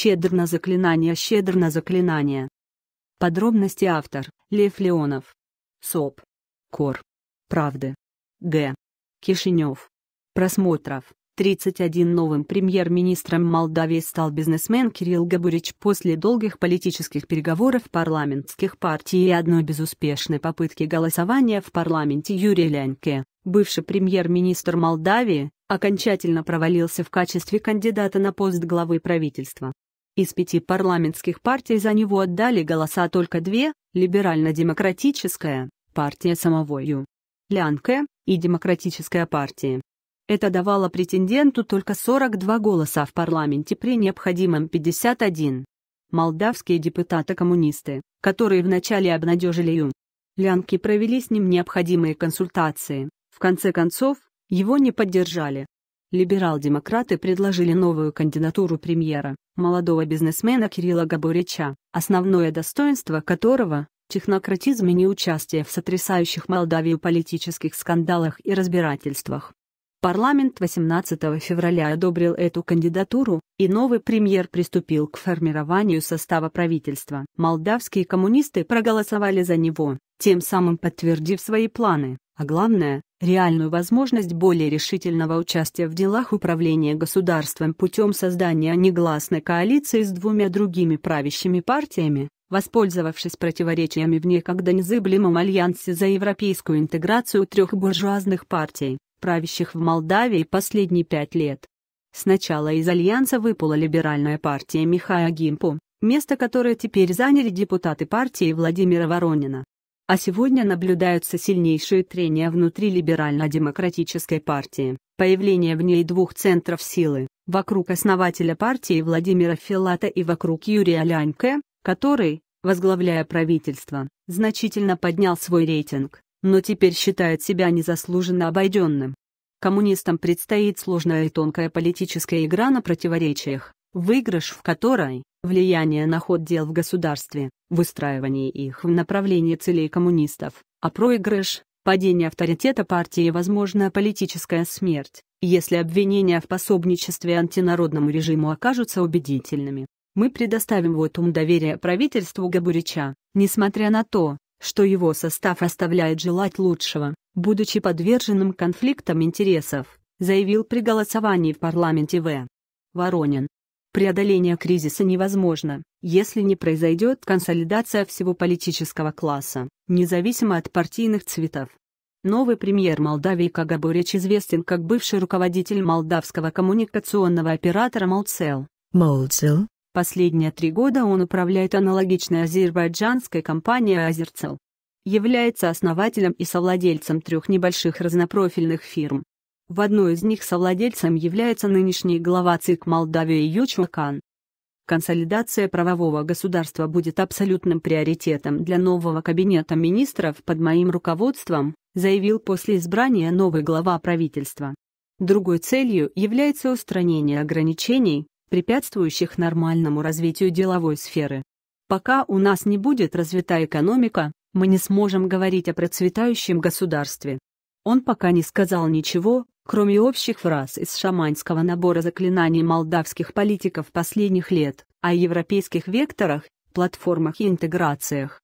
Щедр на заклинание, щедр на заклинание. Подробности автор, Лев Леонов. СОП. Кор. Правды. Г. Кишинев. Просмотров. 31 новым премьер-министром Молдавии стал бизнесмен Кирилл Габурич после долгих политических переговоров парламентских партий и одной безуспешной попытки голосования в парламенте Юрий Ляньке, бывший премьер-министр Молдавии, окончательно провалился в качестве кандидата на пост главы правительства. Из пяти парламентских партий за него отдали голоса только две, либерально-демократическая, партия самого Ю. Лянке и демократическая партия. Это давало претенденту только 42 голоса в парламенте при необходимом 51. Молдавские депутаты-коммунисты, которые вначале обнадежили Ю. Лянки провели с ним необходимые консультации, в конце концов, его не поддержали, Либерал-демократы предложили новую кандидатуру премьера, молодого бизнесмена Кирилла Габурича, основное достоинство которого – технократизм и неучастие в сотрясающих Молдавию политических скандалах и разбирательствах. Парламент 18 февраля одобрил эту кандидатуру, и новый премьер приступил к формированию состава правительства. Молдавские коммунисты проголосовали за него, тем самым подтвердив свои планы а главное, реальную возможность более решительного участия в делах управления государством путем создания негласной коалиции с двумя другими правящими партиями, воспользовавшись противоречиями в некогда незыблемом альянсе за европейскую интеграцию трех буржуазных партий, правящих в Молдавии последние пять лет. Сначала из альянса выпала либеральная партия Михая Гимпу, место которой теперь заняли депутаты партии Владимира Воронина. А сегодня наблюдаются сильнейшие трения внутри либерально-демократической партии, появление в ней двух центров силы, вокруг основателя партии Владимира Филата и вокруг Юрия Ляньке, который, возглавляя правительство, значительно поднял свой рейтинг, но теперь считает себя незаслуженно обойденным. Коммунистам предстоит сложная и тонкая политическая игра на противоречиях, выигрыш в которой – влияние на ход дел в государстве, выстраивание их в направлении целей коммунистов, а проигрыш – падение авторитета партии и возможная политическая смерть, если обвинения в пособничестве антинародному режиму окажутся убедительными. Мы предоставим вотум доверия правительству Габурича, несмотря на то, что его состав оставляет желать лучшего, будучи подверженным конфликтам интересов, заявил при голосовании в парламенте В. Воронин преодоление кризиса невозможно, если не произойдет консолидация всего политического класса, независимо от партийных цветов. Новый премьер Молдавии Кагабурич известен как бывший руководитель молдавского коммуникационного оператора Молцел. Молцел. Последние три года он управляет аналогичной азербайджанской компанией Азерцел. Является основателем и совладельцем трех небольших разнопрофильных фирм, в одной из них совладельцем является нынешний глава ЦИК Молдавии Ючмакан. Консолидация правового государства будет абсолютным приоритетом для нового кабинета министров под моим руководством, заявил после избрания новый глава правительства. Другой целью является устранение ограничений, препятствующих нормальному развитию деловой сферы. Пока у нас не будет развита экономика, мы не сможем говорить о процветающем государстве. Он пока не сказал ничего Кроме общих фраз из шаманского набора заклинаний молдавских политиков последних лет о европейских векторах, платформах и интеграциях,